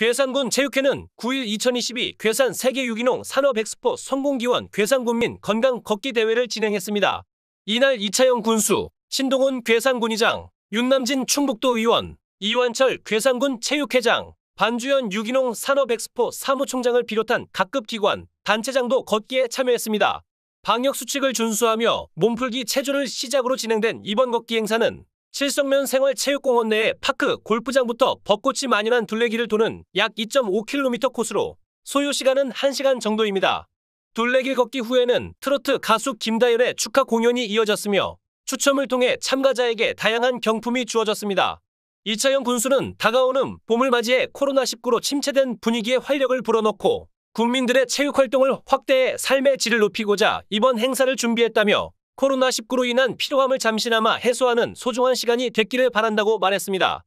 괴산군 체육회는 9일 2022 괴산 세계 유기농 산업 엑스포 성공기원 괴산군민 건강 걷기 대회를 진행했습니다. 이날 이차영 군수, 신동훈 괴산군의장, 윤남진 충북도 의원, 이완철 괴산군 체육회장, 반주현 유기농 산업 엑스포 사무총장을 비롯한 각급 기관, 단체장도 걷기에 참여했습니다. 방역 수칙을 준수하며 몸풀기 체조를 시작으로 진행된 이번 걷기 행사는 칠성면 생활체육공원 내에 파크, 골프장부터 벚꽃이 만연한 둘레길을 도는 약 2.5km 코스로 소요 시간은 1시간 정도입니다. 둘레길 걷기 후에는 트로트 가수 김다연의 축하 공연이 이어졌으며 추첨을 통해 참가자에게 다양한 경품이 주어졌습니다. 이차영 군수는 다가오는 봄을 맞이해 코로나19로 침체된 분위기에 활력을 불어넣고 국민들의 체육활동을 확대해 삶의 질을 높이고자 이번 행사를 준비했다며 코로나19로 인한 피로함을 잠시나마 해소하는 소중한 시간이 됐기를 바란다고 말했습니다.